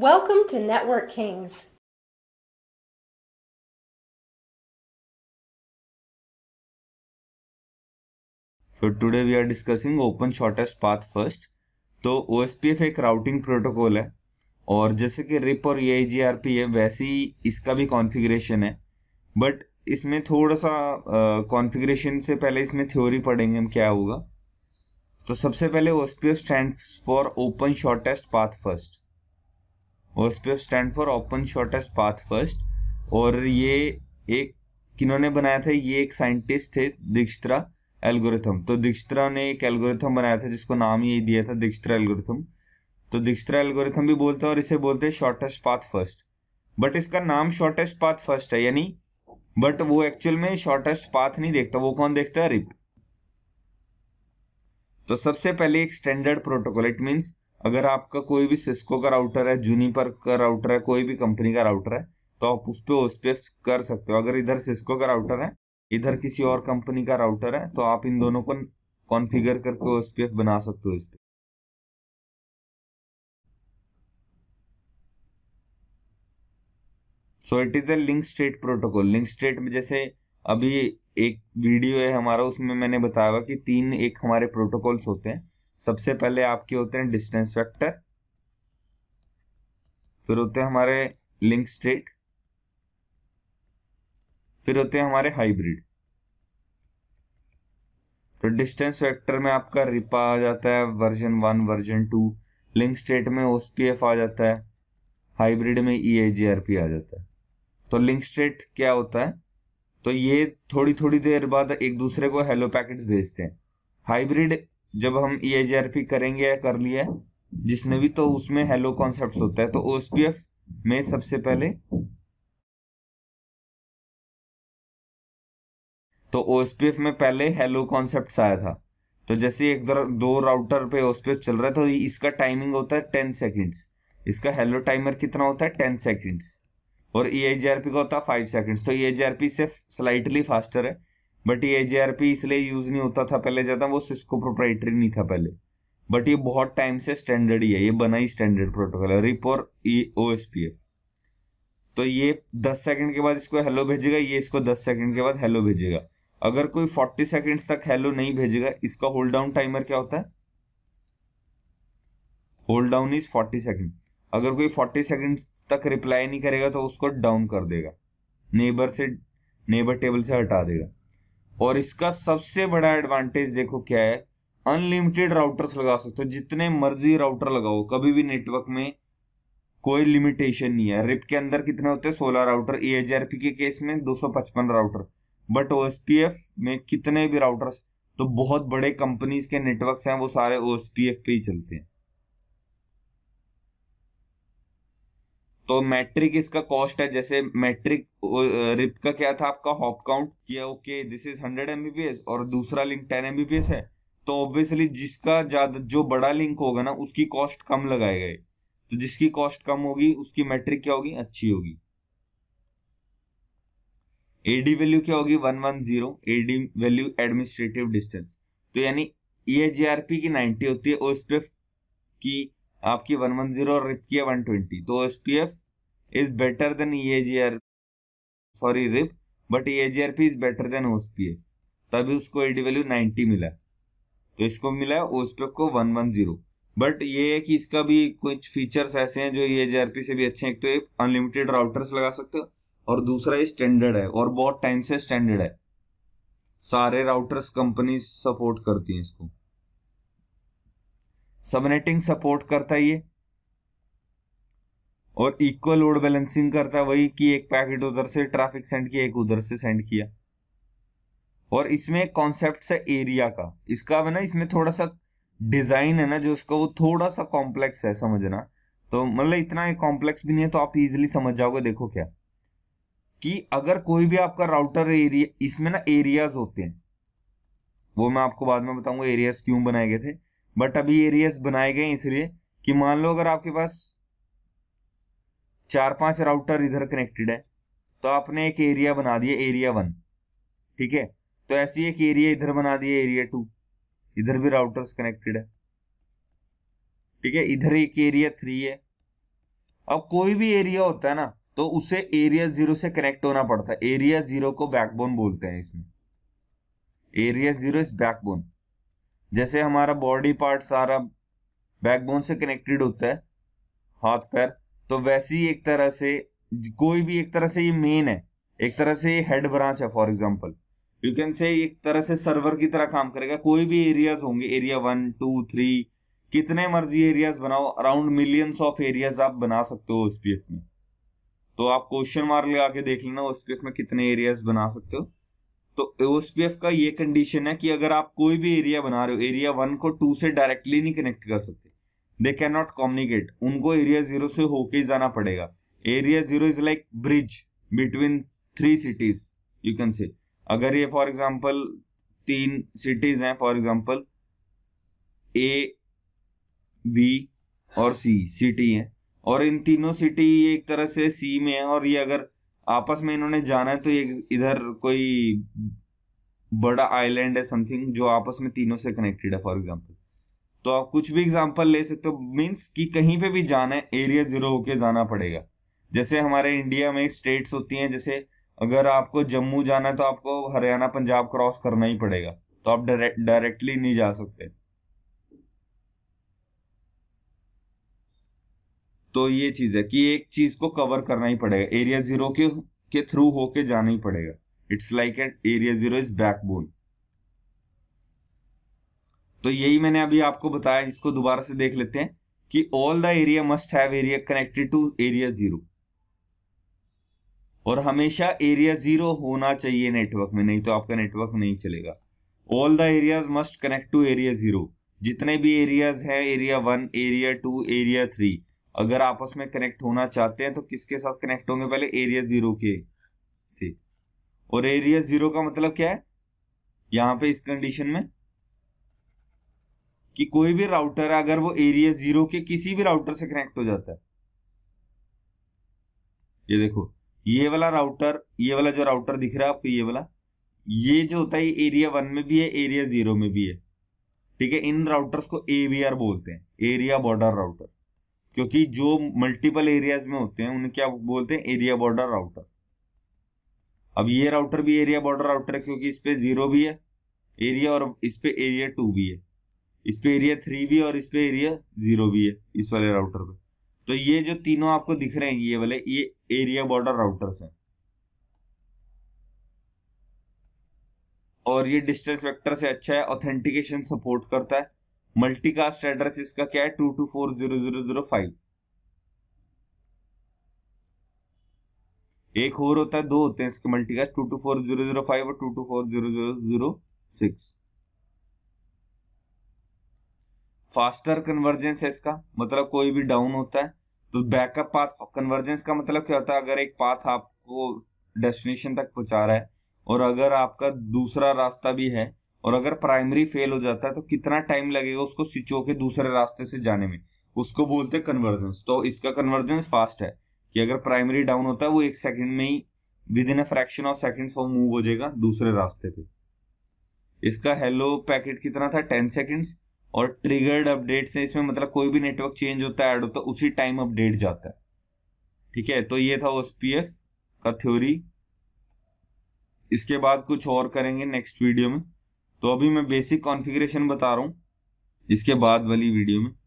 Welcome to Network Kings. So today we are discussing open shortest path first. तो O S P F एक routing protocol है और जैसे कि rib और ए जी आर पी है वैसे ही इसका भी कॉन्फ़िगरेशन है बट इसमें थोड़ा सा कॉन्फ़िगरेशन से पहले इसमें थ्योरी पढ़ेंगे हम क्या होगा तो सबसे पहले O S P F stand for open shortest path first OSPF stand for open shortest path first और ये एक किन्होंने बनाया था ये एक साइंटिस्ट थे दीक्षित्रा एल्गोरिथम तो दीक्षित्रा ने एक एल्गोरिथम बनाया था जिसको नाम ये दिया था दीक्षित्रा एल्गोरिथम तो दीक्षित्रा एल्गोरिथम भी बोलते हैं और इसे बोलते हैं शॉर्टेस्ट पाथ फर्स्ट बट इसका नाम शॉर्टेस्ट पाथ फर्स्ट है यानी बट वो एक्चुअल में शॉर्टेस्ट पाथ नहीं देखता वो कौन देखता है रिप तो सबसे पहले एक स्टैंडर्ड प्रोटोकॉल इट मीन्स अगर आपका कोई भी सिस्को का राउटर है जूनीपर का राउटर है कोई भी कंपनी का राउटर है तो आप उस पर ओ कर सकते हो अगर इधर सिस्को का राउटर है इधर किसी और कंपनी का राउटर है तो आप इन दोनों को कॉन्फ़िगर करके ओ बना सकते हो इस पर so it is a link state protocol link state में जैसे अभी एक वीडियो है हमारा उसमें मैंने बताया कि तीन एक हमारे प्रोटोकॉल्स होते हैं सबसे पहले आपके होते हैं डिस्टेंस वेक्टर फिर होते हैं हमारे लिंक स्टेट फिर होते हैं हमारे हाइब्रिड तो डिस्टेंस वेक्टर में आपका रिपा आ जाता है version one version two link state में ओसपीएफ आ जाता है हाइब्रिड में ई आ जाता है तो लिंक स्टेट क्या होता है तो ये थोड़ी थोड़ी देर बाद एक दूसरे को हेलो पैकेट्स भेजते हैं हाइब्रिड जब हम ई आई जी आर पी करेंगे या कर लिया जिसने भी तो उसमें हेलो कॉन्सेप्ट होता है तो ओ में सबसे पहले तो ओ में पहले हेलो कॉन्सेप्ट आया था तो जैसे एक दो राउटर पे ओ चल रहा है तो इसका टाइमिंग होता है टेन सेकेंड्स इसका हेलो टाइमर कितना होता है टेन सेकेंड्स और ई आई जी आर पी का होता है फाइव सेकेंड्स तो E I G R P सिर्फ स्लाइटली फास्टर है बट ये जे इसलिए यूज नहीं होता था पहले ज़्यादा वो सिस्को प्रोप्राइटरी नहीं था पहले बट ये बहुत टाइम से स्टैंडर्ड ही है ये बना ही स्टैंडर्ड प्रोटोकॉल है रिप और ओ एस पी एफ तो ये दस सेकंड के बाद इसको हेलो भेजेगा ये इसको दस सेकंड के बाद हेलो भेजेगा अगर कोई फोर्टी सेकंड्स तक हेलो नहीं भेजेगा इसका होल्ड डाउन टाइमर क्या होता है hold down is forty second अगर कोई फोर्टी सेकंड्स तक रिप्लाई नहीं करेगा तो उसको डाउन कर देगा नेबर से नेबर टेबल से हटा देगा और इसका सबसे बड़ा एडवांटेज देखो क्या है अनलिमिटेड राउटर्स लगा सकते हो जितने मर्जी राउटर लगाओ कभी भी नेटवर्क में कोई लिमिटेशन नहीं है रिप के अंदर कितने होते हैं सोलह राउटर ए के केस में दो सौ पचपन राउटर बट ओ में कितने भी राउटर्स तो बहुत बड़े कंपनीज के नेटवर्क्स हैं वो सारे ओ पे ही चलते हैं तो मैट्रिक इसका कॉस्ट है जैसे मैट्रिक रिप का क्या था आपका हॉप काउंट कि okay this is hundred MBBS और दूसरा लिंक टेन एमबीबीएस है तो ऑब्वियसली जिसका ज्यादा जो बड़ा लिंक होगा ना उसकी कॉस्ट कम लगाए गए तो जिसकी कॉस्ट कम होगी उसकी मैट्रिक क्या होगी अच्छी होगी एडी वैल्यू क्या होगी one one zero AD value administrative distance तो यानी ई की नाइनटी होती है और इस पे की आपकी वन वन जीरो और रिप की है वन ट्वेंटी तो S P F is better than E A G R sorry RIP but E A G R P is better than OS P F तभी उसको एडी वैल्यू नाइन्टी मिला तो इसको मिला है ओस पी एफ को one one zero but ये है कि इसका भी कुछ फीचर्स ऐसे हैं जो ई e जी से भी अच्छे हैं एक तो एक अनलिमिटेड राउटर्स लगा सकते हो और दूसरा ये स्टैंडर्ड है और बहुत टाइम से स्टैंडर्ड है सारे राउटर्स कंपनीज सपोर्ट करती हैं इसको सबनेटिंग सपोर्ट करता है ये और इक्वल लोड बैलेंसिंग करता है वही कि एक पैकेट उधर से ट्रैफिक सेंड किया एक उधर से सेंड किया और इसमें कॉन्सेप्ट है एरिया का इसका है ना इसमें थोड़ा सा डिजाइन है ना जो उसका वो थोड़ा सा कॉम्प्लेक्स है समझना तो मतलब इतना कॉम्प्लेक्स भी नहीं है तो आप इजिली समझ जाओगे देखो क्या कि अगर कोई भी आपका राउटर एरिया इसमें ना एरियाज होते हैं वो मैं आपको बाद में बताऊंगा एरियाज क्यों बनाए गए थे बट अभी एरियाज बनाए गए इसलिए कि मान लो अगर आपके पास चार पांच राउटर इधर कनेक्टेड है तो आपने एक एरिया बना दिया एरिया वन ठीक है तो ऐसी एक एरिया इधर बना दिया एरिया टू इधर भी राउटर्स कनेक्टेड है ठीक है इधर एक एरिया थ्री है अब कोई भी एरिया होता है ना तो उसे एरिया जीरो से कनेक्ट होना पड़ता है एरिया जीरो को बैकबोन बोलते हैं इसमें एरिया जीरो इज बैकबोन जैसे हमारा बॉडी पार्ट सारा बैकबोन से कनेक्टेड होता है हाथ पैर तो वैसे ही एक तरह से कोई भी एक तरह से ये मेन है एक तरह से हेड ब्रांच है for example you can say एक तरह से सर्वर की तरह काम करेगा कोई भी एरियाज होंगे एरिया वन टू थ्री कितने मर्जी एरियाज बनाओ अराउंड मिलियंस ऑफ एरियाज आप बना सकते हो एस में तो आप क्वेश्चन मार्क लगा के देख लेना एस में कितने एरियाज बना सकते हो तो एफ का ये कंडीशन है कि अगर आप कोई भी एरिया बना रहे हो एरिया वन को टू से डायरेक्टली नहीं कनेक्ट कर सकते दे कैन नॉट कॉम्युनिकेट उनको एरिया जीरो से होके जाना पड़ेगा area zero is like bridge between three cities you can say अगर ये फॉर एग्जाम्पल तीन सिटीज हैं फॉर एग्जाम्पल ए बी और सी सिटी है और इन तीनों सिटी एक तरह से सी में है और ये अगर आपस में इन्होंने जाना है तो ये इधर कोई बड़ा आइलैंड है समथिंग जो आपस में तीनों से कनेक्टेड है फॉर एग्जाम्पल तो आप कुछ भी एग्जाम्पल ले सकते हो मीन्स कि कहीं पे भी जाना है एरिया जीरो होके जाना पड़ेगा जैसे हमारे इंडिया में स्टेट्स होती हैं जैसे अगर आपको जम्मू जाना है तो आपको हरियाणा पंजाब क्रॉस करना ही पड़ेगा तो आप डायरेक्टली नहीं जा सकते तो ये चीज है कि एक चीज को कवर करना ही पड़ेगा एरिया जीरो के के थ्रू होके जाना ही पड़ेगा it's like at area zero is backbone तो यही मैंने अभी आपको बताया इसको दोबारा से देख लेते हैं कि all the area must have area connected to area zero और हमेशा एरिया जीरो होना चाहिए नेटवर्क में नहीं तो आपका नेटवर्क नहीं चलेगा all the areas must connect to area zero जितने भी एरियाज हैं area one area two area three अगर आपस में कनेक्ट होना चाहते हैं तो किसके साथ कनेक्ट होंगे पहले एरिया जीरो के से और एरिया जीरो का मतलब क्या है यहां पे इस कंडीशन में कि कोई भी राउटर अगर वो एरिया जीरो के किसी भी राउटर से कनेक्ट हो जाता है ये देखो ये वाला राउटर ये वाला जो राउटर दिख रहा है आपको ये वाला ये जो होता है एरिया वन में भी है एरिया जीरो में भी है ठीक है इन राउटर्स को एवीआर बोलते हैं एरिया बॉर्डर राउटर क्योंकि जो मल्टीपल एरियाज में होते हैं उन्हें क्या बोलते हैं एरिया बॉर्डर राउटर अब ये राउटर भी एरिया बॉर्डर राउटर है क्योंकि इस पे जीरो भी है एरिया और इस पर एरिया टू भी है इस पे एरिया थ्री भी और इस पे एरिया जीरो भी है इस वाले राउटर पे तो ये जो तीनों आपको दिख रहे हैं ये वाले ये एरिया बॉर्डर राउटर्स हैं और ये डिस्टेंस वेक्टर से अच्छा है ऑथेंटिकेशन सपोर्ट करता है मल्टीकास्ट एड्रेस इसका क्या है two two four zero zero zero five एक और होता है दो होते हैं इसके multicast two two four zero zero five और two two four zero zero zero six faster convergence है इसका मतलब कोई भी डाउन होता है तो बैकअप पाथ कन्वर्जेंस का मतलब क्या होता है अगर एक पाथ आपको डेस्टिनेशन तक पहुंचा रहा है और अगर आपका दूसरा रास्ता भी है और अगर प्राइमरी फेल हो जाता है तो कितना टाइम लगेगा उसको स्विच होकर दूसरे रास्ते से जाने में उसको बोलते हैं कन्वर्जेंस तो इसका कन्वर्जेंस फास्ट है कि अगर प्राइमरी डाउन होता है वो एक सेकंड में ही within a fraction of seconds वो मूव हो जाएगा दूसरे रास्ते पे इसका हेलो पैकेट कितना था टेन सेकेंड्स और ट्रिगर्ड अपडेट से इसमें मतलब कोई भी नेटवर्क चेंज होता है ऐड होता है उसी टाइम अपडेट जाता है ठीक है तो ये था ओ का थ्योरी इसके बाद कुछ और करेंगे नेक्स्ट वीडियो में तो अभी मैं बेसिक कॉन्फ़िगरेशन बता रहा हूँ इसके बाद वाली वीडियो में